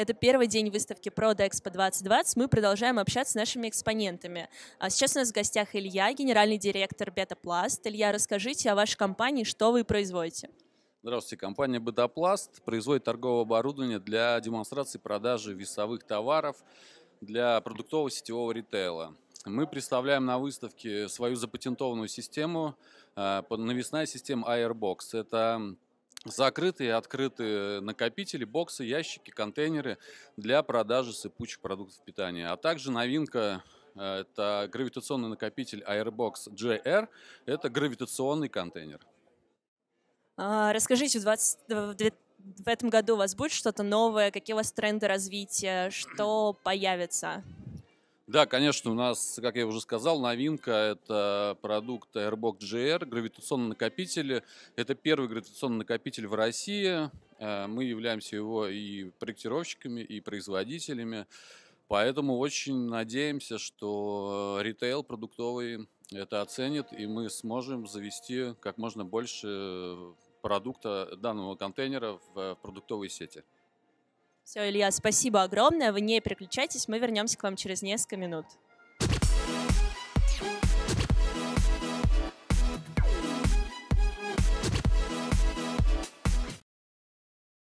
Это первый день выставки ProDexpo 2020. Мы продолжаем общаться с нашими экспонентами. А сейчас у нас в гостях Илья, генеральный директор Бетапласт. Илья, расскажите о вашей компании, что вы производите. Здравствуйте. Компания «Бетапласт» производит торговое оборудование для демонстрации продажи весовых товаров для продуктового сетевого ритейла. Мы представляем на выставке свою запатентованную систему, э, навесная система Airbox. Это закрытые и открытые накопители, боксы, ящики, контейнеры для продажи сыпучих продуктов питания. А также новинка э, это гравитационный накопитель Airbox JR, это гравитационный контейнер. А, расскажите, в, 20, в этом году у вас будет что-то новое, какие у вас тренды развития, что появится? Да, конечно, у нас, как я уже сказал, новинка – это продукт Airbox GR, гравитационные накопители. Это первый гравитационный накопитель в России. Э, мы являемся его и проектировщиками, и производителями. Поэтому очень надеемся, что ритейл продуктовый это оценит, и мы сможем завести как можно больше продукта данного контейнера в э, продуктовые сети. Все, Илья, спасибо огромное. Вы не переключайтесь, мы вернемся к вам через несколько минут.